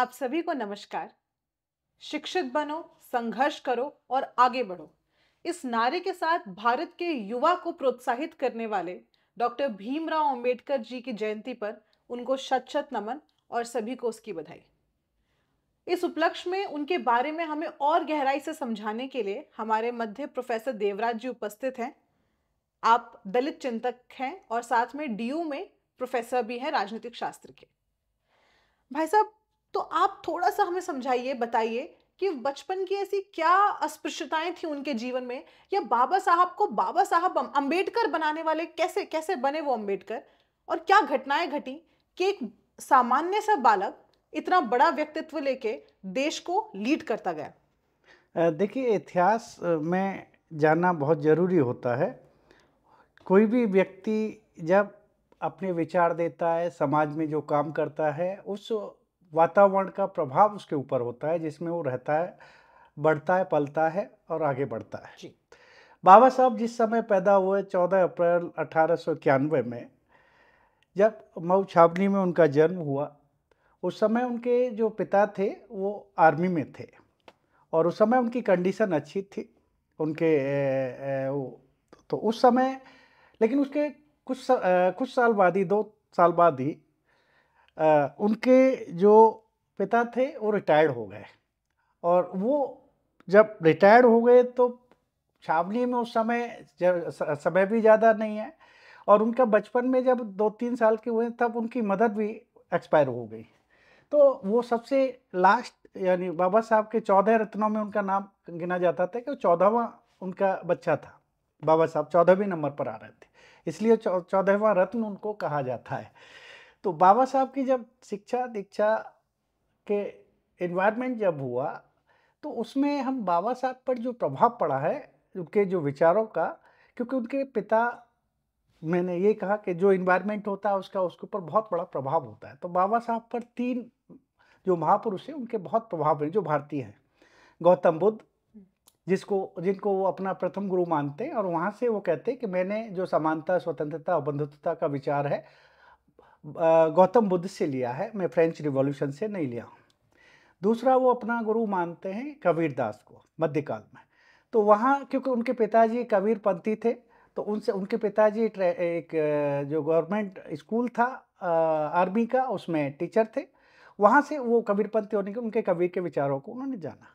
आप सभी को नमस्कार शिक्षित बनो संघर्ष करो और आगे बढ़ो इस नारे के साथ भारत के युवा को प्रोत्साहित करने वाले डॉक्टर भीमराव अंबेडकर जी की जयंती पर उनको शत शत नमन और सभी को उसकी बधाई इस उपलक्ष्य में उनके बारे में हमें और गहराई से समझाने के लिए हमारे मध्य प्रोफेसर देवराज जी उपस्थित हैं आप दलित चिंतक हैं और साथ में डीयू में प्रोफेसर भी हैं राजनीतिक शास्त्र के भाई साहब तो आप थोड़ा सा हमें समझाइए बताइए कि बचपन की ऐसी क्या अस्पृश्यताएं थी उनके जीवन में या बाबा साहब को बाबा साहब अं-, अंबेडकर बनाने वाले कैसे कैसे बने वो अंबेडकर और क्या घटनाएं घटी कि एक सामान्य सा बालक इतना बड़ा व्यक्तित्व लेके देश को लीड करता गया देखिए इतिहास में जाना बहुत ज़रूरी होता है कोई भी व्यक्ति जब अपने विचार देता है समाज में जो काम करता है उस वातावरण का प्रभाव उसके ऊपर होता है जिसमें वो रहता है बढ़ता है पलता है और आगे बढ़ता है जी बाबा साहब जिस समय पैदा हुए 14 अप्रैल अठारह में जब मऊ छावनी में उनका जन्म हुआ उस समय उनके जो पिता थे वो आर्मी में थे और उस समय उनकी कंडीशन अच्छी थी उनके ए, ए, वो तो उस समय लेकिन उसके कुछ सा, कुछ साल बाद ही दो साल बाद ही उनके जो पिता थे वो रिटायर्ड हो गए और वो जब रिटायर्ड हो गए तो छावनी में उस समय समय भी ज़्यादा नहीं है और उनका बचपन में जब दो तीन साल के हुए तब उनकी मदर भी एक्सपायर हो गई तो वो सबसे लास्ट यानी बाबा साहब के चौदह रत्नों में उनका नाम गिना जाता था कि चौदहवा उनका बच्चा था बाबा साहब चौदहवें नंबर पर आ रहे थे इसलिए चौदहवा रत्न उनको कहा जाता है तो बाबा साहब की जब शिक्षा दीक्षा के इन्वायरमेंट जब हुआ तो उसमें हम बाबा साहब पर जो प्रभाव पड़ा है उनके जो विचारों का क्योंकि उनके पिता मैंने ये कहा कि जो इन्वायरमेंट होता है उसका उसके ऊपर बहुत बड़ा प्रभाव होता है तो बाबा साहब पर तीन जो महापुरुष हैं उनके बहुत प्रभाव हैं जो भारतीय हैं गौतम बुद्ध जिसको जिनको वो अपना प्रथम गुरु मानते हैं और वहाँ से वो कहते हैं कि मैंने जो समानता स्वतंत्रता और बंधुत्वता का विचार है गौतम बुद्ध से लिया है मैं फ्रेंच रिवॉल्यूशन से नहीं लिया हूँ दूसरा वो अपना गुरु मानते हैं कबीरदास को मध्यकाल में तो वहाँ क्योंकि उनके पिताजी कबीरपंथी थे तो उनसे उनके पिताजी एक जो गवर्नमेंट स्कूल था आर्मी का उसमें टीचर थे वहाँ से वो कबीरपंथी होने के उनके कबीर के विचारों को उन्होंने जाना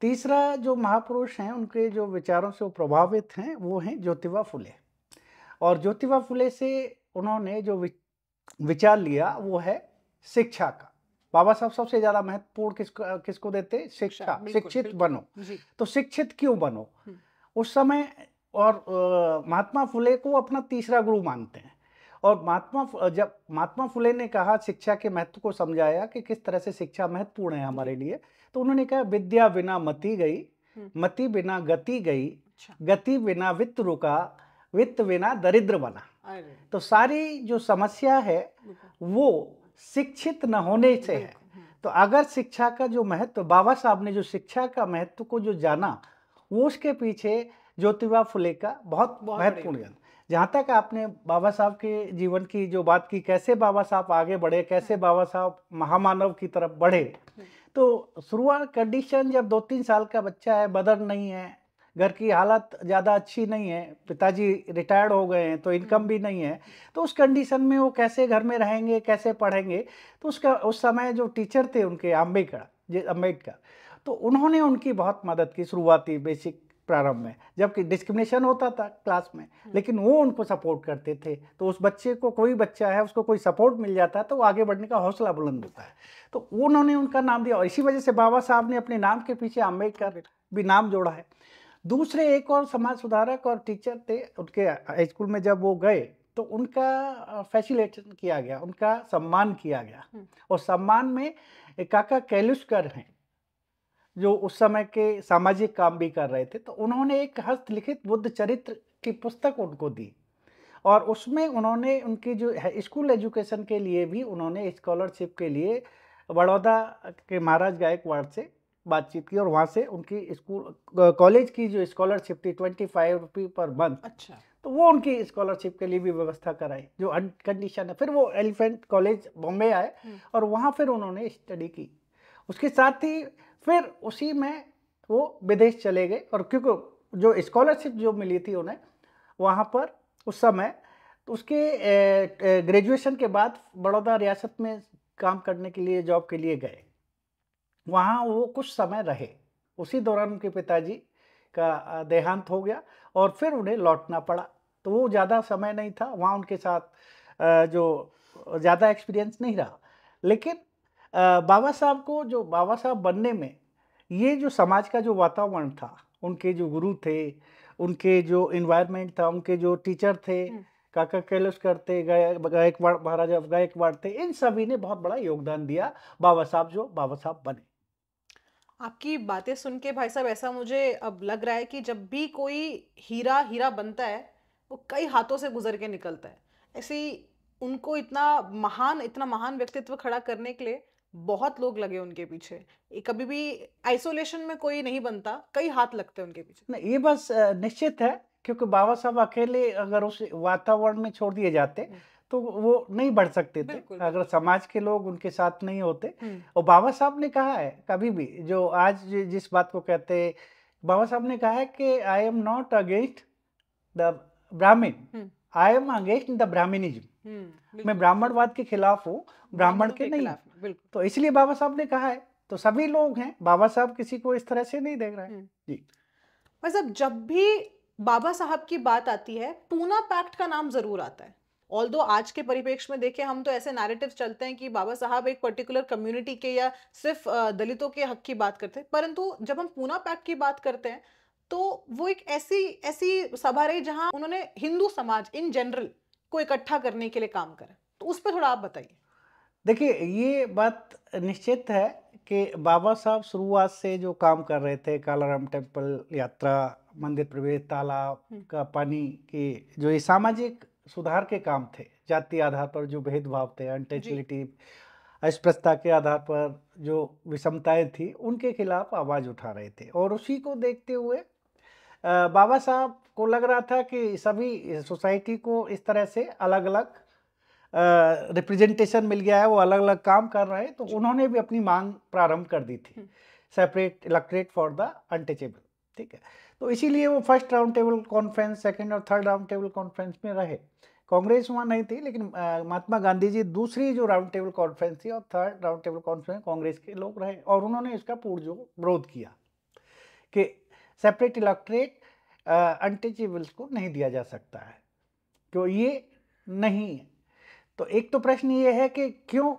तीसरा जो महापुरुष हैं उनके जो विचारों से वो प्रभावित हैं वो हैं ज्योतिबा फुले और ज्योतिबा फुले से उन्होंने जो विचार लिया वो है शिक्षा का बाबा साहब सबसे ज्यादा महत्वपूर्ण किसको किसको देते शिक्षा शिक्षित बनो तो शिक्षित क्यों बनो हम्म। उस समय और महात्मा फुले को अपना तीसरा गुरु मानते हैं और महात्मा जब महात्मा फुले ने कहा शिक्षा के महत्व को समझाया कि किस तरह से शिक्षा महत्वपूर्ण है हमारे लिए तो उन्होंने कहा विद्या बिना मति गई हम्म। मति बिना गति गई अच्छा। गति बिना वित्त रुका वित्त बिना दरिद्र बना तो सारी जो समस्या है वो शिक्षित न होने से है हाँ। तो अगर शिक्षा का जो महत्व तो बाबा साहब ने जो शिक्षा का महत्व को जो जाना वो उसके पीछे ज्योतिबा फुले का बहुत महत्वपूर्ण ज्ञान जहाँ तक आपने बाबा साहब के जीवन की जो बात की कैसे बाबा साहब आगे बढ़े कैसे हाँ। बाबा साहब महामानव की तरफ बढ़े हाँ। तो शुरुआत कंडीशन जब दो तीन साल का बच्चा है बदर नहीं है घर की हालत ज़्यादा अच्छी नहीं है पिताजी रिटायर्ड हो गए हैं तो इनकम हम्म। भी नहीं है तो उस कंडीशन में वो कैसे घर में रहेंगे कैसे पढ़ेंगे तो उसका उस समय जो टीचर थे उनके अम्बेडकर अम्बेडकर तो उन्होंने उनकी बहुत मदद की शुरुआती बेसिक प्रारंभ में जबकि डिस्क्रिमिनेशन होता था क्लास में हम्म। लेकिन वो उनको सपोर्ट करते थे तो उस बच्चे को कोई बच्चा है उसको कोई सपोर्ट मिल जाता है तो वो आगे बढ़ने का हौसला बुलंद होता है तो उन्होंने उनका नाम दिया और इसी वजह से बाबा साहब ने अपने नाम के पीछे अम्बेडकर भी नाम जोड़ा है दूसरे एक और समाज सुधारक और टीचर थे उनके हाई स्कूल में जब वो गए तो उनका फैसिलेशन किया गया उनका सम्मान किया गया और सम्मान में काका कैलुष्कर हैं जो उस समय के सामाजिक काम भी कर रहे थे तो उन्होंने एक हस्तलिखित बुद्ध चरित्र की पुस्तक उनको दी और उसमें उन्होंने उनकी जो स्कूल एजुकेशन के लिए भी उन्होंने स्कॉलरशिप के लिए बड़ौदा के महाराज गायकवाड़ से बातचीत की और वहाँ से उनकी स्कूल कॉलेज की जो स्कॉलरशिप थी twenty five rupee per month अच्छा तो वो उनकी स्कॉलरशिप के लिए भी व्यवस्था कराई जो कंडीशन है फिर वो एलिफेंट कॉलेज बॉम्बे आए हम्म। और वहाँ फिर उन्होंने स्टडी की उसके साथ ही फिर उसी में वो विदेश चले गए और क्योंकि जो स्कॉलरशिप जो मिली थी उन्हें वहाँ पर उस समय तो उसके ग्रेजुएशन के बाद बड़ौदा रियासत में काम करने के लिए जॉब के लिए गए वहाँ वो कुछ समय रहे उसी दौरान उनके पिताजी का देहांत हो गया और फिर उन्हें लौटना पड़ा तो वो ज़्यादा समय नहीं था वहाँ उनके साथ जो ज़्यादा एक्सपीरियंस नहीं रहा लेकिन बाबा साहब को जो बाबा साहब बनने में ये जो समाज का जो वातावरण था उनके जो गुरु थे उनके जो इन्वायरमेंट था उनके जो टीचर थे काका कैलस्कर थे गायकवाड़ महाराजा गायकवाड़ थे इन सभी ने बहुत बड़ा योगदान दिया बाबा साहब जो बाबा साहब बने आपकी बातें सुन के भाई साहब ऐसा मुझे अब लग रहा है कि जब भी कोई हीरा हीरा बनता है वो कई हाथों से गुजर के निकलता है ऐसे उनको इतना महान इतना महान व्यक्तित्व खड़ा करने के लिए बहुत लोग लगे उनके पीछे कभी भी आइसोलेशन में कोई नहीं बनता कई हाथ लगते हैं उनके पीछे नहीं ये बस निश्चित है क्योंकि बाबा साहब अकेले अगर उस वातावरण में छोड़ दिए जाते हम्म। तो वो नहीं बढ़ सकते थे अगर समाज के लोग उनके साथ नहीं होते और बाबा साहब ने कहा है कभी भी जो आज जिस बात को कहते बाबा साहब ने कहा है कि I am not against the Brahmin I am against the Brahminism मैं ब्राह्मणवाद के खिलाफ हूँ ब्राह्मण के नहीं तो इसलिए बाबा साहब ने कहा है तो सभी लोग हैं बाबा साहब किसी को इस तरह से नहीं देख रहे हैं जी मतलब जब भी बाबा साहब की बात आती है पूना पैक्ट का नाम जरूर आता है ऑल दो आज के परिप्रेक्ष्य में देखें हम तो ऐसे नैरेटिव चलते हैं कि बाबा साहब एक पर्टिकुलर कम्युनिटी के या सिर्फ दलितों के हक की बात करते हैं परंतु जब हम पूना पैक की बात करते हैं तो वो एक ऐसी ऐसी सभा रही जहाँ उन्होंने हिंदू समाज इन जनरल को इकट्ठा करने के लिए काम करा तो उस पर थोड़ा आप बताइए देखिए ये बात निश्चित है कि बाबा साहब शुरुआत से जो काम कर रहे थे कालाराम टेम्पल यात्रा मंदिर प्रवेश तालाब हम्म। का पानी के जो ये सामाजिक सुधार के काम थे जाति आधार पर जो भेदभाव थे अनटचलिटी अस्पृश्यता के आधार पर जो विषमताएं थी उनके खिलाफ आवाज़ उठा रहे थे और उसी को देखते हुए बाबा साहब को लग रहा था कि सभी सोसाइटी को इस तरह से अलग अलग रिप्रेजेंटेशन मिल गया है वो अलग अलग काम कर रहे हैं तो उन्होंने भी अपनी मांग प्रारंभ कर दी थी separate electorate for the untouchable ठीक है तो इसीलिए वो first round table conference second और थर्ड राउंड टेबल कॉन्फ्रेंस में रहे कांग्रेस वहाँ नहीं थी लेकिन महात्मा गांधी जी दूसरी जो राउंड टेबल कॉन्फ्रेंस थी और third round table conference Congress के लोग रहे और उन्होंने इसका पूर्जो विरोध किया कि सेपरेट इलेक्ट्रेट अनटचेबल्स को नहीं दिया जा सकता है क्यों तो ये नहीं है तो एक तो प्रश्न ये है कि क्यों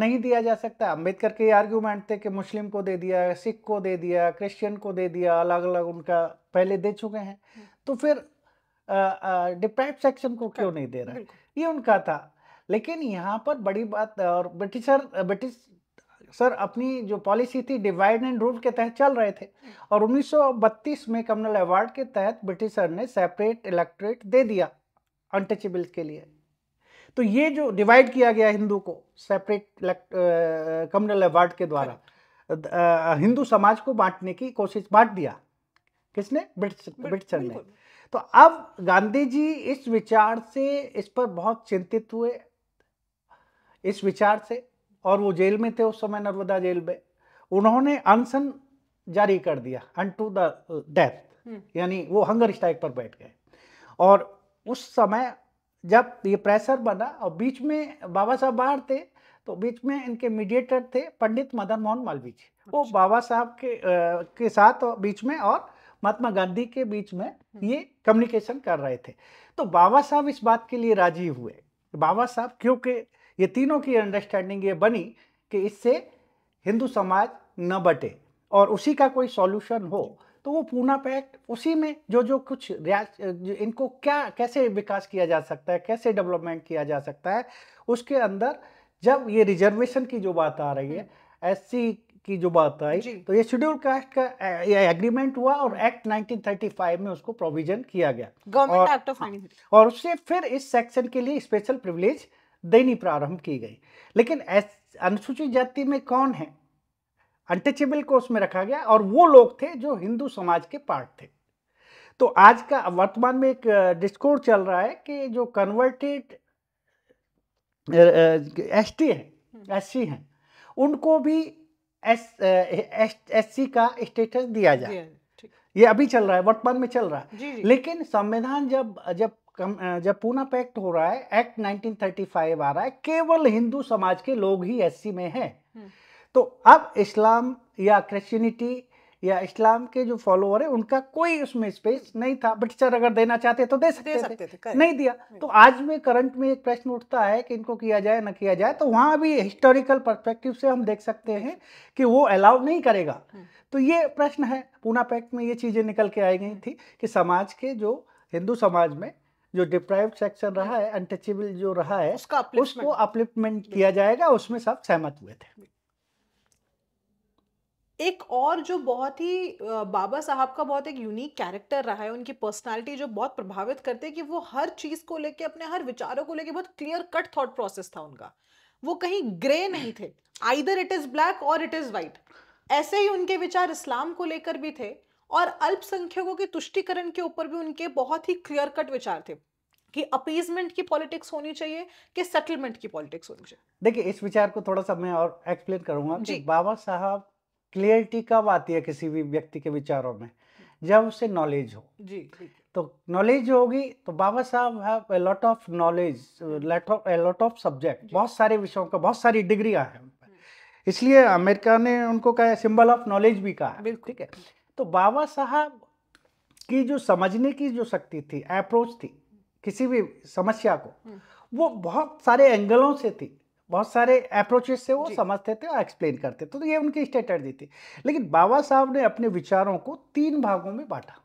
नहीं दिया जा सकता अंबेडकर के आर्ग्यूमेंट थे कि मुस्लिम को दे दिया सिख को दे दिया क्रिश्चियन को दे दिया अलग अलग उनका पहले दे चुके हैं हम्म। तो फिर डिप्राइव सेक्शन को क्यों नहीं दे रहा ये उनका था लेकिन यहाँ पर बड़ी बात और ब्रिटिशर ब्रिटिश सर अपनी जो पॉलिसी थी डिवाइड एंड रूल के तहत चल रहे थे हम्म। और 1932 में कमनल अवार्ड के तहत ब्रिटिशर ने सेपरेट इलेक्ट्रेट दे दिया अनटचेबल्स के लिए तो ये जो डिवाइड किया गया हिंदू को सेपरेट कम्युनल अवार्ड के द्वारा हिंदू समाज को बांटने की कोशिश बांट दिया किसने ब्रिटिश ब्रिटिश ने तो अब गांधी जी इस विचार से इस पर बहुत चिंतित हुए इस विचार से और वो जेल में थे उस समय नर्मदा जेल में उन्होंने अनशन जारी कर दिया अन टू द डेथ यानी वो हंगर स्ट्राइक पर बैठ गए और उस समय जब ये प्रेशर बना और बीच में बाबा साहब बाहर थे तो बीच में इनके मीडिएटर थे पंडित मदन मोहन मालवीय जी वो अच्छा। बाबा साहब के आ, के साथ बीच में और महात्मा गांधी के बीच में हम्म। ये कम्युनिकेशन कर रहे थे तो बाबा साहब इस बात के लिए राजी हुए बाबा साहब क्योंकि ये तीनों की अंडरस्टैंडिंग ये बनी कि इससे हिंदू समाज न बटे और उसी का कोई सॉल्यूशन हो तो वो पूना पैक्ट उसी में जो जो कुछ इनको क्या कैसे विकास किया जा सकता है कैसे डेवलपमेंट किया जा सकता है उसके अंदर जब ये रिजर्वेशन की जो बात आ रही है एस हम्म। की जो बात आई तो ये शेड्यूल कास्ट का ये एग्रीमेंट हुआ और एक्ट 1935 में उसको प्रोविजन किया गया गवर्नमेंट एक्ट ऑफ और उससे फिर इस सेक्शन के लिए स्पेशल प्रिविलेज देनी प्रारंभ की गई लेकिन अनुसूचित जाति में कौन है अनटचेबल को उसमें रखा गया और वो लोग थे जो हिंदू समाज के पार्ट थे तो आज का वर्तमान में एक डिस्कोर्स चल रहा है कि जो कन्वर्टेड एस टी है एस सी हैं उनको भी एस एस सी का स्टेटस दिया जाए ये अभी चल रहा है वर्तमान में चल रहा है जी जी। लेकिन संविधान जब जब कम, जब पूना पैक्ट हो रहा है एक्ट 1935 आ रहा है केवल हिंदू समाज के लोग ही एससी में हैं हम्म। तो अब इस्लाम या क्रिश्चियनिटी या इस्लाम के जो फॉलोअर है उनका कोई उसमें स्पेस नहीं था ब्रिटिशर अगर देना चाहते तो दे सकते, दे सकते थे, थे नहीं दिया नहीं। तो आज में करंट में एक प्रश्न उठता है कि इनको किया जाए ना किया जाए तो वहाँ भी हिस्टोरिकल पर्सपेक्टिव से हम देख सकते हैं कि वो अलाउ नहीं करेगा हम्म। तो ये प्रश्न है पूना पैक्ट में ये चीज़ें निकल के आई गई थी कि समाज के जो हिंदू समाज में जो डिप्राइव सेक्शन रहा हम्म। है अनटचेबल जो रहा है उसका उसको अपलिपमेंट किया जाएगा उसमें सब सहमत हुए थे एक और जो बहुत ही बाबा साहब का बहुत एक यूनिक कैरेक्टर रहा है उनकी पर्सनालिटी जो बहुत प्रभावित करते हैं कि वो हर चीज़ को लेके अपने हर विचारों को लेके बहुत क्लियर कट थॉट प्रोसेस था उनका वो कहीं ग्रे नहीं थे आइदर इट इज़ ब्लैक और इट इज़ वाइट ऐसे ही उनके विचार इस्लाम को लेकर भी थे और अल्पसंख्यकों के तुष्टिकरण के ऊपर भी उनके बहुत ही क्लियर कट विचार थे कि अपीजमेंट की पॉलिटिक्स होनी चाहिए कि सेटलमेंट की पॉलिटिक्स होनी चाहिए देखिए इस विचार को थोड़ा सा मैं और एक्सप्लेन करूंगा कि बाबा साहब क्लियरिटी कब आती है किसी भी व्यक्ति के विचारों में जब उसे नॉलेज हो जी तो नॉलेज होगी तो Baba Saheb have lot of knowledge lot of subject बहुत सारे विषयों का बहुत सारी डिग्रियां हैं हम्म। इसलिए अमेरिका ने उनको कहा सिंबल ऑफ नॉलेज भी कहा ठीक है तो बाबा साहब की जो समझने की जो शक्ति थी अप्रोच थी किसी भी समस्या को हम्म। वो बहुत सारे एंगलों से थी बहुत सारे अप्रोचेस से वो समझते थे और एक्सप्लेन करते थे तो ये उनकी स्ट्रेटर्जी थी लेकिन बाबा साहब ने अपने विचारों को तीन भागों में बांटा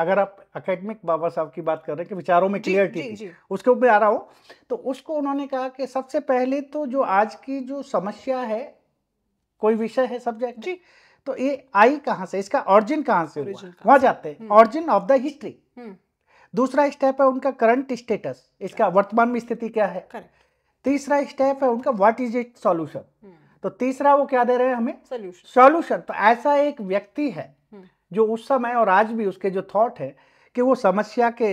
अगर आप अकेडमिक बाबा साहब की बात कर रहे हैं कि विचारों में क्लियरिटी थी उसके ऊपर आ रहा हूँ तो उसको उन्होंने कहा कि सबसे पहले तो जो आज की जो समस्या है कोई विषय है सब्जेक्ट जी तो ये आई कहाँ से इसका ऑरिजिन कहाँ से हुआ वहाँ जाते हैं ऑरिजिन ऑफ द हिस्ट्री दूसरा स्टेप है उनका करंट स्टेटस इसका वर्तमान में स्थिति क्या है तीसरा स्टेप है उनका व्हाट इज इट सॉल्यूशन तो तीसरा वो क्या दे रहे हैं हमें सॉल्यूशन सॉल्यूशन तो ऐसा एक व्यक्ति है हम्म। जो उस समय और आज भी उसके जो थॉट है कि वो समस्या के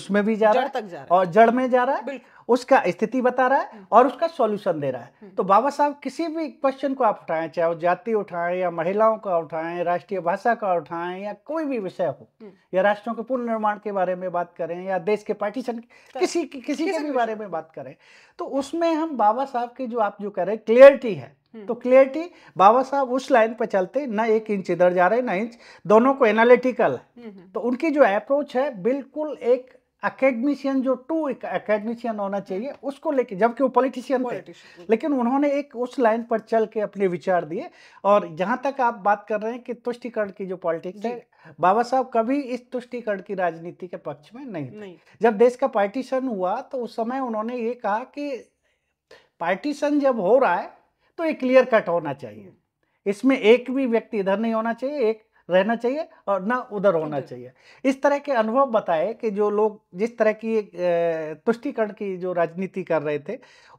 उसमें भी जा रहा है और जड़ में जा रहा है उसका स्थिति बता रहा है और उसका सॉल्यूशन दे रहा है तो बाबा साहब किसी भी क्वेश्चन को आप उठाएं चाहे वो जाति उठाएं या महिलाओं का उठाएं राष्ट्रीय भाषा का उठाएं या कोई भी विषय हो हम्म। या राष्ट्रों के पुनर्निर्माण के बारे में बात करें या देश के पार्टीशन किसी किसी के भी बारे में बात करें तो उसमें हम बाबा साहब की जो आप जो कह रहे हैं क्लियरिटी है हम्म। तो क्लियरिटी बाबा साहब उस लाइन पर चलते ना एक इंच इधर जा रहे ना इंच दोनों को एनालिटिकल है हम्म, तो उनकी जो अप्रोच है बिल्कुल एक अकेडमिशियन जो टू अकेडमिशियन होना हम्म। चाहिए उसको लेके जबकि वो पॉलिटिशियन थे हम्म। लेकिन उन्होंने एक उस लाइन पर चल के अपने विचार दिए और जहाँ तक आप बात कर रहे हैं कि तुष्टिकरण की जो पॉलिटिक्स है बाबा साहब कभी इस तुष्टिकरण की राजनीति के पक्ष में नहीं, नहीं। जब देश का पार्टीशन हुआ तो उस समय उन्होंने ये कहा कि पार्टीशन जब हो रहा है तो ये क्लियर कट होना चाहिए हम्म। इसमें एक भी व्यक्ति इधर नहीं होना चाहिए एक रहना चाहिए और ना उधर होना चाहिए इस तरह के अनुभव बताए कि जो लोग जिस तरह की तुष्टिकरण की जो राजनीति कर रहे थे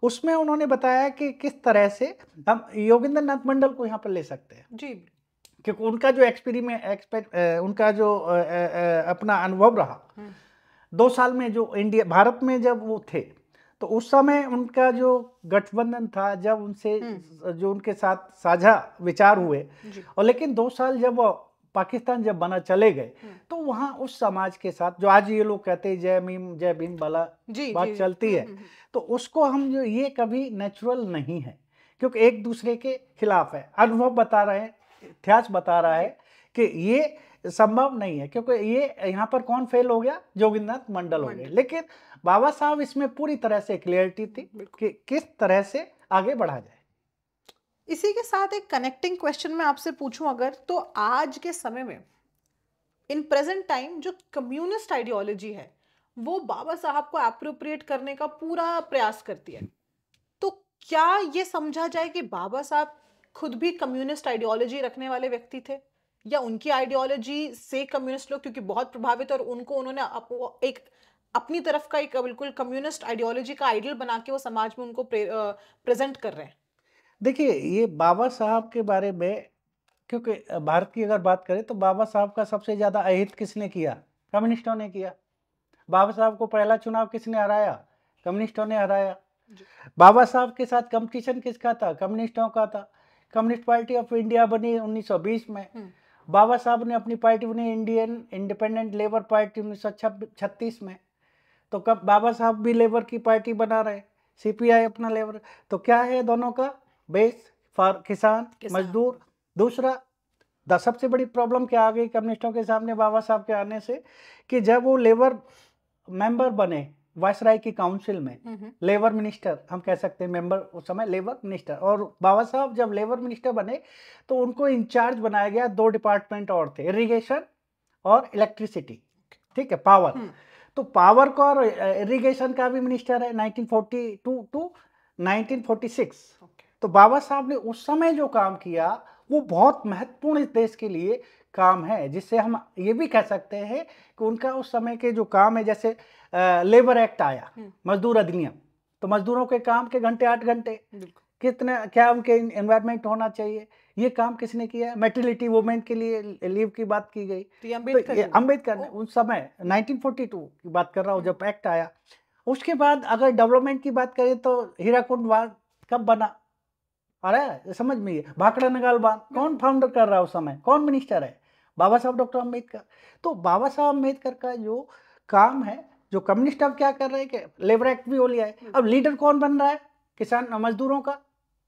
उसमें उन्होंने बताया कि किस तरह से हम योगिंद्र नाथ मंडल को यहाँ पर ले सकते हैं जी क्योंकि उनका जो एक्सपेरिमेंट एक्सपेक्ट उनका जो अपना अनुभव रहा दो साल में जो इंडिया भारत में जब वो थे तो उस समय उनका जो गठबंधन था जब उनसे जो उनके साथ साझा विचार हुए और लेकिन दो साल जब वो पाकिस्तान जब बना चले गए हम्म। तो वहाँ उस समाज के साथ जो आज ये लोग कहते हैं जय मीम जय भीम वाला बात जी, चलती जी, हम्म, है हम्म, तो उसको हम जो ये कभी नेचुरल नहीं है क्योंकि एक दूसरे के खिलाफ है अनुभव बता रहे हैं इतिहास बता रहा है कि ये संभव नहीं है क्योंकि ये यहाँ पर कौन फेल हो गया जोगिंद्रनाथ मंडल हो गए लेकिन बाबा साहब इसमें पूरी तरह से क्लियरिटी थी कि किस तरह से आगे बढ़ा जाए इसी के साथ एक कनेक्टिंग क्वेश्चन मैं आपसे पूछूं अगर तो आज के समय में इन प्रेजेंट टाइम जो कम्युनिस्ट आइडियोलॉजी है वो बाबा साहब को अप्रोप्रिएट करने का पूरा प्रयास करती है तो क्या ये समझा जाए कि बाबा साहब खुद भी कम्युनिस्ट आइडियोलॉजी रखने वाले व्यक्ति थे या उनकी आइडियोलॉजी से कम्युनिस्ट लोग क्योंकि बहुत प्रभावित और उनको उन्होंने अप, एक अपनी तरफ का एक बिल्कुल कम्युनिस्ट आइडियोलॉजी का आइडियल बना के वो समाज में उनको प्रेजेंट कर रहे हैं देखिए ये बाबा साहब के बारे में क्योंकि भारत की अगर बात करें तो बाबा साहब का सबसे ज़्यादा अहित किसने किया कम्युनिस्टों ने किया बाबा साहब को पहला चुनाव किसने हराया कम्युनिस्टों ने हराया बाबा साहब के साथ कंपटीशन किसका था कम्युनिस्टों का था कम्युनिस्ट पार्टी ऑफ इंडिया बनी 1920 में बाबा साहब ने अपनी पार्टी बनी इंडियन इंडिपेंडेंट लेबर पार्टी उन्नीस में तो कब बाबा साहब भी लेबर की पार्टी बना रहे सी अपना लेबर तो क्या है दोनों का बेस फॉर किसान, किसान मजदूर दूसरा द सबसे बड़ी प्रॉब्लम क्या आ गई कम्युनिस्टों के सामने बाबा साहब के आने से कि जब वो लेबर मेंबर बने वायसराय की काउंसिल में हम्म, हम्म। लेबर मिनिस्टर हम कह सकते हैं मेंबर उस समय लेबर मिनिस्टर और बाबा साहब जब लेबर मिनिस्टर बने तो उनको इंचार्ज बनाया गया दो डिपार्टमेंट और थे इरीगेशन और इलेक्ट्रिसिटी ठीक है पावर हम्म। तो पावर का और इरीगेशन का भी मिनिस्टर है नाइनटीन टू 1946 okay. तो बाबा साहब ने उस समय जो काम किया वो बहुत महत्वपूर्ण इस देश के लिए काम है जिससे हम ये भी कह सकते हैं कि उनका उस समय के जो काम है जैसे लेबर एक्ट आया हम्म। मजदूर अधिनियम तो मजदूरों के काम के घंटे आठ घंटे कितने क्या उनके एनवायरमेंट होना चाहिए ये काम किसने किया मेटर्निटी वुमेन के लिए लीव की बात की गई अम्बेडकर तो, तो अम्बेडकर ने उन समय 1942 की बात कर रहा हूँ जब एक्ट आया उसके बाद अगर डेवलपमेंट की बात करें तो हीराकुंड वार कब बना आ रहा है समझ में भाकड़ा नगाल बांध कौन फाउंडर कर रहा है उस समय कौन मिनिस्टर है बाबा साहब डॉक्टर अम्बेडकर तो बाबा साहब अम्बेडकर का जो काम है जो कम्युनिस्ट अब क्या कर रहे हैं कि लेबर एक्ट भी हो लिया है अब लीडर कौन बन रहा है किसान मजदूरों का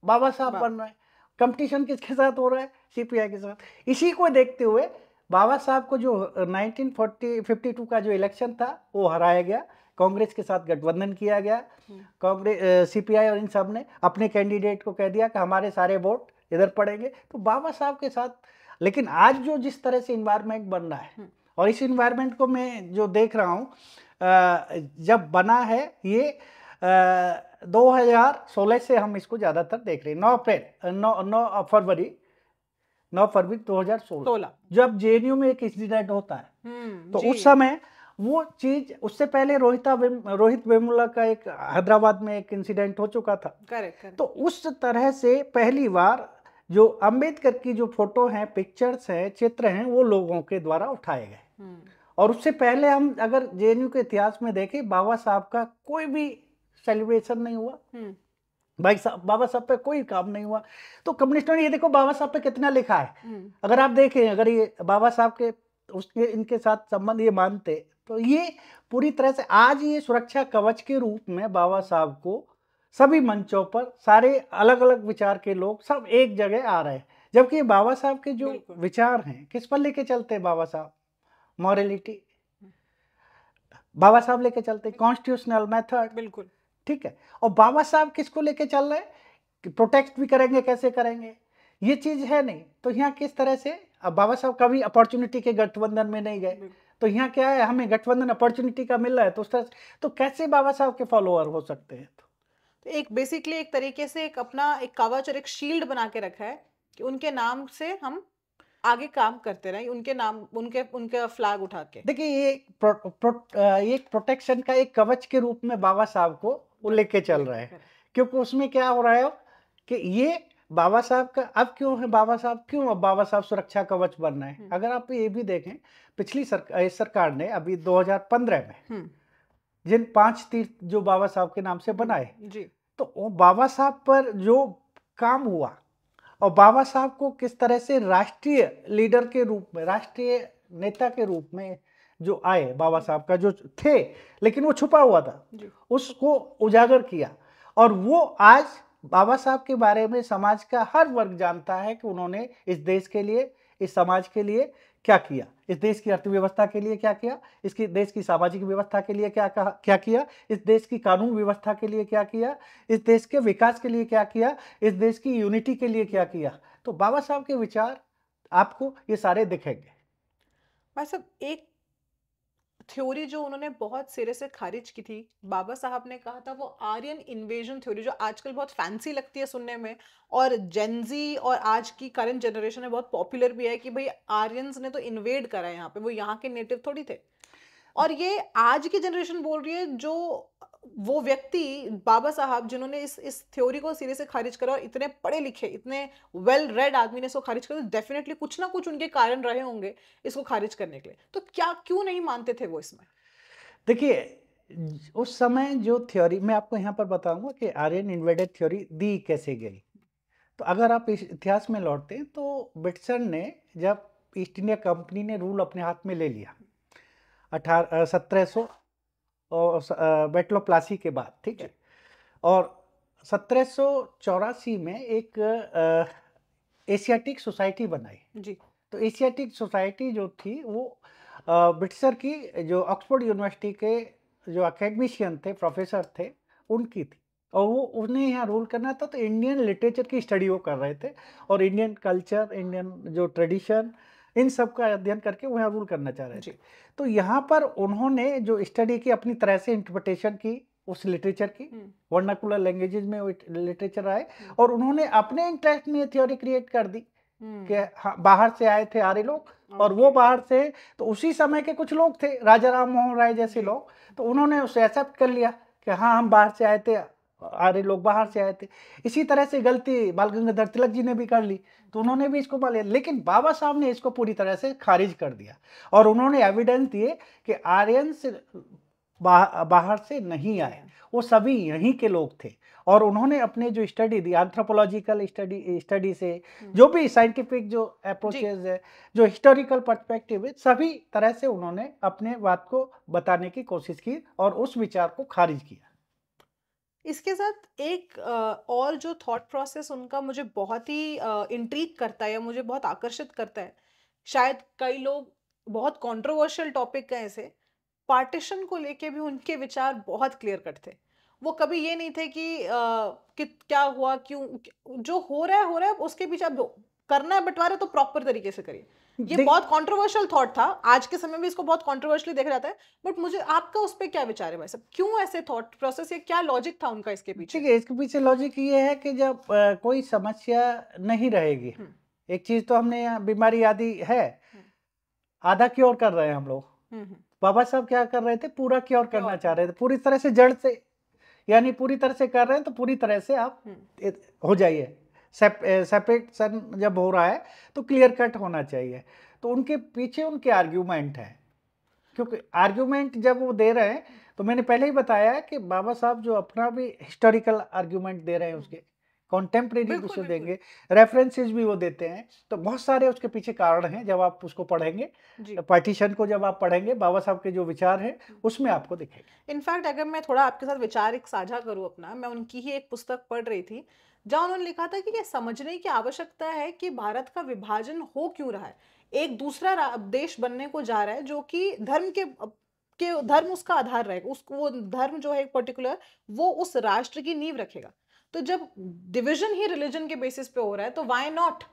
बाबा साहब बन रहा है कंपटीशन किसके साथ हो रहा है सीपीआई के साथ इसी को देखते हुए बाबा साहब को जो 1940 52 का जो इलेक्शन था वो हराया गया कांग्रेस के साथ गठबंधन किया गया हम्म। कांग्रेस सीपीआई और इन सब ने अपने कैंडिडेट को कह दिया कि हमारे सारे वोट इधर पड़ेंगे तो बाबा साहब के साथ लेकिन आज जो जिस तरह से इन्वायरमेंट बन रहा है हम्म। और इस इन्वायरमेंट को मैं जो देख रहा हूँ जब बना है ये दो से हम इसको ज़्यादातर देख रहे हैं नौ अप्रैल नौ नौ फरवरी नौ फरवरी दो हजार सोलह जब जेएनयू में एक इंसिडेंट होता है हम्म, तो उस समय वो चीज उससे पहले रोहिता वेम, रोहित वेमुला का एक हैदराबाद में एक इंसिडेंट हो चुका था करेक्ट तो उस तरह से पहली बार जो अंबेडकर की जो फोटो हैं पिक्चर्स हैं चित्र हैं वो लोगों के द्वारा उठाए गए हम्म। और उससे पहले हम अगर जे के इतिहास में देखें बाबा साहब का कोई भी सेलिब्रेशन नहीं हुआ हम्म। भाई साहब बाबा साहब पे कोई काम नहीं हुआ तो कम्युनिस्टों ने ये देखो बाबा साहब पे कितना लिखा है हम्म। अगर आप देखें अगर ये बाबा साहब के उसके इनके साथ संबंध ये मानते तो ये पूरी तरह से आज ये सुरक्षा कवच के रूप में बाबा साहब को सभी मंचों पर सारे अलग अलग विचार के लोग सब एक जगह आ रहे हैं जबकि बाबा साहब के जो विचार हैं किस पर लेके चलते हैं बाबा साहब मॉरलिटी बाबा साहब लेके चलते हैं कॉन्स्टिट्यूशनल मेथड बिल्कुल ठीक है और बाबा साहब किसको लेके चल रहे हैं कि प्रोटेक्ट भी करेंगे कैसे करेंगे ये चीज़ है नहीं तो यहाँ किस तरह से अब बाबा साहब कभी अपॉर्चुनिटी के गठबंधन में नहीं गए तो यहाँ क्या है हमें गठबंधन अपॉर्चुनिटी का मिल रहा है तो उस तरह तो कैसे बाबा साहब के फॉलोअर हो सकते हैं तो एक बेसिकली एक तरीके से एक अपना एक कवच और एक शील्ड बना के रखा है कि उनके नाम से हम आगे काम करते रहे उनके नाम उनके उनके फ्लैग उठा के देखिए ये प्रो, प्रो, एक प्रोटेक्शन का एक कवच के रूप में बाबा साहब को वो लेके चल रहे हैं क्योंकि उसमें क्या हो रहा है कि ये बाबा साहब का अब क्यों है बाबा साहब क्यों अब बाबा साहब सुरक्षा कवच रहे हैं हम्म। अगर आप ये भी देखें पिछली सरकार सरकार ने अभी 2015 में हम्म। जिन पांच तीर्थ जो बाबा साहब के नाम से बनाए हम्म, तो वो बाबा साहब पर जो काम हुआ और बाबा साहब को किस तरह से राष्ट्रीय लीडर के रूप में राष्ट्रीय नेता के रूप में जो आए बाबा साहब का जो थे लेकिन वो छुपा हुआ था उसको उजागर किया और वो आज बाबा साहब के बारे में समाज का हर वर्ग जानता है कि उन्होंने इस देश के लिए इस समाज के लिए क्या किया इस देश की अर्थव्यवस्था के लिए क्या किया इसकी देश की सामाजिक व्यवस्था के लिए क्या कहा क्या किया इस देश की कानून व्यवस्था के लिए क्या किया इस देश के विकास के लिए क्या किया इस देश की यूनिटी के लिए क्या किया तो बाबा साहब के विचार आपको ये सारे दिखेंगे भाई साहब एक थ्योरी जो उन्होंने बहुत सिरे से खारिज की थी बाबा साहब ने कहा था वो आर्यन इन्वेजन थ्योरी जो आजकल बहुत फैंसी लगती है सुनने में और जेंजी और आज की करंट जनरेशन में बहुत पॉपुलर भी है कि भाई आर्यन ने तो इन्वेड करा है यहाँ पे वो यहाँ के नेटिव थोड़ी थे और ये आज की जनरेशन बोल रही है जो वो व्यक्ति बाबा साहब जिन्होंने इस इस थ्योरी को सिरे से खारिज करा और इतने पढ़े लिखे इतने वेल रेड आदमी ने इसको खारिज करा तो डेफिनेटली कुछ ना कुछ उनके कारण रहे होंगे इसको खारिज करने के लिए तो क्या क्यों नहीं मानते थे वो इसमें देखिए उस समय जो थ्योरी मैं आपको यहाँ पर बताऊंगा कि आर्यन इन्वेडेड थ्योरी दी कैसे गई तो अगर आप इतिहास में लौटते हैं तो बिटसन ने जब ईस्ट इंडिया कंपनी ने रूल अपने हाथ में ले लिया अठारह सत्रह सौ और बेटलोप्लासी के बाद ठीक है और सत्रह में एक एशियाटिक सोसाइटी बनाई जी तो एशियाटिक सोसाइटी जो थी वो ब्रिटिशर की जो ऑक्सफोर्ड यूनिवर्सिटी के जो अकेडमिशियन थे प्रोफेसर थे उनकी थी और वो उन्हें यहाँ रूल करना था तो इंडियन लिटरेचर की स्टडी वो कर रहे थे और इंडियन कल्चर इंडियन जो ट्रेडिशन इन सब का अध्ययन करके वह रूल करना चाह रहे थे तो यहाँ पर उन्होंने जो स्टडी की अपनी तरह से इंटरप्रटेशन की उस लिटरेचर की वर्नाकुलर हम्म। लैंग्वेजेज में लिटरेचर आए हम्म। और उन्होंने अपने इंटरेस्ट में थ्योरी क्रिएट कर दी हम्म। कि हाँ, बाहर से आए थे आर्य लोग और वो बाहर से तो उसी समय के कुछ लोग थे राजा राम मोहन राय जैसे लोग तो उन्होंने उसे एक्सेप्ट कर लिया कि हाँ हम बाहर से आए थे आ रहे लोग बाहर से आए थे इसी तरह से गलती बाल गंगाधर तिलक जी ने भी कर ली तो उन्होंने भी इसको मान लिया लेकिन बाबा साहब ने इसको पूरी तरह से खारिज कर दिया और उन्होंने एविडेंस दिए कि आर्यन से बा, बाहर से नहीं आए वो सभी यहीं के लोग थे और उन्होंने अपने जो स्टडी दी एंथ्रोपोलॉजिकल स्टडी स्टडी से हम्म। जो भी साइंटिफिक जो अप्रोचेज है जो हिस्टोरिकल पर्सपेक्टिव है सभी तरह से उन्होंने अपने बात को बताने की कोशिश की और उस विचार को खारिज किया इसके साथ एक और जो थॉट प्रोसेस उनका मुझे बहुत ही इंट्रीक करता है या मुझे बहुत आकर्षित करता है शायद कई लोग बहुत कंट्रोवर्शियल टॉपिक हैं ऐसे पार्टीशन को लेके भी उनके विचार बहुत क्लियर कट थे वो कभी ये नहीं थे कि, आ, कि क्या हुआ क्यों जो हो रहा है हो रहा है उसके पीछे अब करना है बंटवारा तो प्रॉपर तरीके से करिए ये बहुत कंट्रोवर्शियल थॉट था आज के समय में इसको बहुत कंट्रोवर्शियली देखा जाता है बट मुझे आपका उस पर क्या विचार है भाई साहब क्यों ऐसे थॉट प्रोसेस या क्या लॉजिक था उनका इसके पीछे ठीक है इसके पीछे लॉजिक ये है कि जब आ, कोई समस्या नहीं रहेगी हम्म। एक चीज तो हमने यहाँ बीमारी आदि है हम्म। आधा क्योर कर रहे हैं हम लोग हम्म, बाबा साहब क्या कर रहे थे पूरा क्योर करना चाह रहे थे पूरी तरह से जड़ से यानी पूरी तरह से कर रहे हैं तो पूरी तरह से आप हो जाइए सेपरेशन जब हो रहा है तो क्लियर कट होना चाहिए तो उनके पीछे उनके आर्ग्यूमेंट हैं क्योंकि आर्ग्यूमेंट जब वो दे रहे हैं तो मैंने पहले ही बताया कि बाबा साहब जो अपना भी हिस्टोरिकल आर्ग्यूमेंट दे रहे हैं उसके कॉन्टेम्प्रेरी उसे देंगे रेफरेंसेज भी वो देते हैं तो बहुत सारे उसके पीछे कारण हैं जब आप उसको पढ़ेंगे पार्टीशन को जब आप पढ़ेंगे बाबा साहब के जो विचार हैं उसमें आपको दिखेगा इनफैक्ट अगर मैं थोड़ा आपके साथ विचार एक साझा करूँ अपना मैं उनकी ही एक पुस्तक पढ़ रही थी जहां उन्होंने लिखा था कि यह समझने की आवश्यकता है कि भारत का विभाजन हो क्यों रहा है एक दूसरा देश बनने को जा रहा है जो कि धर्म के के धर्म उसका आधार रहेगा उस वो धर्म जो है पर्टिकुलर वो उस राष्ट्र की नींव रखेगा तो जब डिविजन ही रिलीजन के बेसिस पे हो रहा है तो वाई नॉट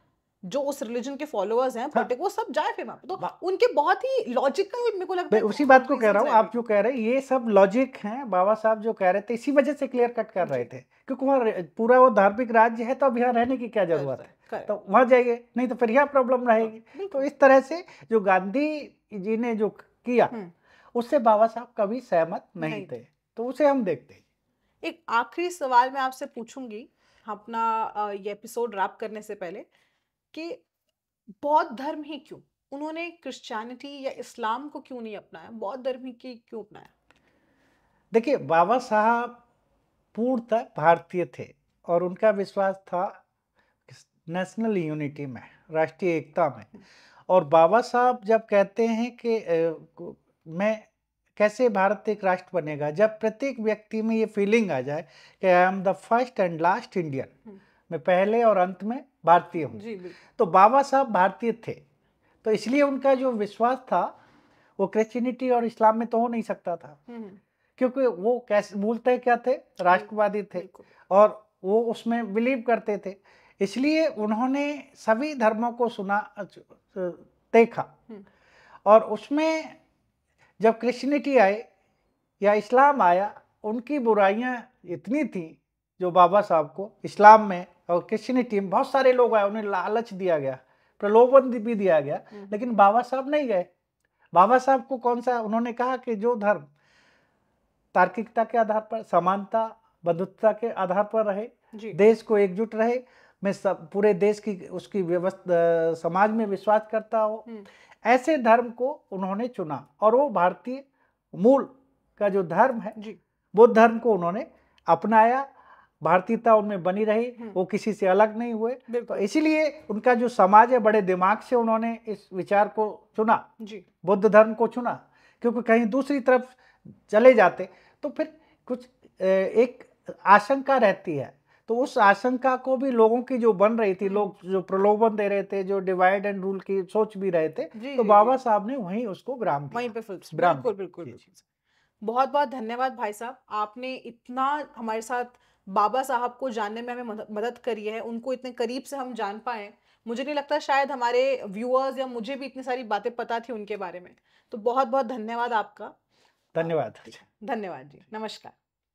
जो उस रिलीजन के फॉलोअर्स हैं हाँ। वो सब जाए फिर तो उनके बहुत ही लॉजिकल मेरे को लगता है उसी बात को कह रहा हूँ आप जो कह रहे हैं ये सब लॉजिक हैं बाबा साहब जो कह रहे थे इसी वजह से क्लियर कट कर रहे थे क्योंकि वहाँ पूरा वो धार्मिक राज्य है तो अब यहाँ रहने की क्या जरूरत है तो वहाँ जाइए नहीं तो फिर यह प्रॉब्लम हाँ, रहेगी तो इस तरह से जो गांधी जी ने जो किया हम्म। उससे बाबा साहब कभी सहमत नहीं थे तो उसे हम देखते हैं एक आखिरी सवाल मैं आपसे पूछूंगी अपना ये एपिसोड रैप करने से पहले कि बौद्ध धर्म ही क्यों उन्होंने क्रिश्चियनिटी या इस्लाम को क्यों नहीं अपनाया बौद्ध धर्म ही क्यों अपनाया देखिए बाबा साहब पूर्णतः भारतीय थे और उनका विश्वास था नेशनल यूनिटी में राष्ट्रीय एकता में और बाबा साहब जब कहते हैं कि मैं कैसे भारत एक राष्ट्र बनेगा जब प्रत्येक व्यक्ति में ये फीलिंग आ जाए कि I am the first and last Indian मैं पहले और अंत में भारतीय हूँ तो बाबा साहब भारतीय थे तो इसलिए उनका जो विश्वास था वो क्रिश्चियनिटी और इस्लाम में तो हो नहीं सकता था हम्म। क्योंकि वो कैसे बोलते क्या थे राष्ट्रवादी थे और वो उसमें बिलीव करते थे इसलिए उन्होंने सभी धर्मों को सुना देखा हम्म। और उसमें जब क्रिश्चनिटी आए या इस्लाम आया उनकी बुराइयां इतनी थी जो बाबा साहब को इस्लाम में और क्रिश्चनिटी में बहुत सारे लोग आए उन्हें लालच दिया गया प्रलोभन भी दिया गया हम्म। लेकिन बाबा साहब नहीं गए बाबा साहब को कौन सा उन्होंने कहा कि जो धर्म तार्किकता के आधार पर समानता बंधुत्ता के आधार पर रहे देश को एकजुट रहे मैं सब पूरे देश की उसकी व्यवस्था समाज में विश्वास करता हूँ हम्म। ऐसे धर्म को उन्होंने चुना और वो भारतीय मूल का जो धर्म है वो धर्म को उन्होंने अपनाया भारतीयता उनमें बनी रही हम्म। वो किसी से अलग नहीं हुए तो इसीलिए उनका जो समाज है बड़े दिमाग से उन्होंने इस विचार को चुना बुद्ध धर्म को चुना क्योंकि कहीं दूसरी तरफ चले जाते तो फिर कुछ एक आशंका रहती है तो उस आशंका को भी लोगों की जो बन रही थी हम्म। लोग जो प्रलोभन दे रहे थे जो डिवाइड एंड रूल की सोच भी रहे थे तो बाबा साहब ने वहीं उसको विराम वहीं पे बिल्कुल बिल्कुल बहुत बहुत धन्यवाद भाई साहब आपने इतना हमारे साथ बाबा साहब को जानने में हमें मदद करी है उनको इतने करीब से हम जान पाए मुझे नहीं लगता शायद हमारे व्यूअर्स या मुझे भी इतनी सारी बातें पता थी उनके बारे में तो बहुत बहुत धन्यवाद आपका धन्यवाद धन्यवाद जी नमस्कार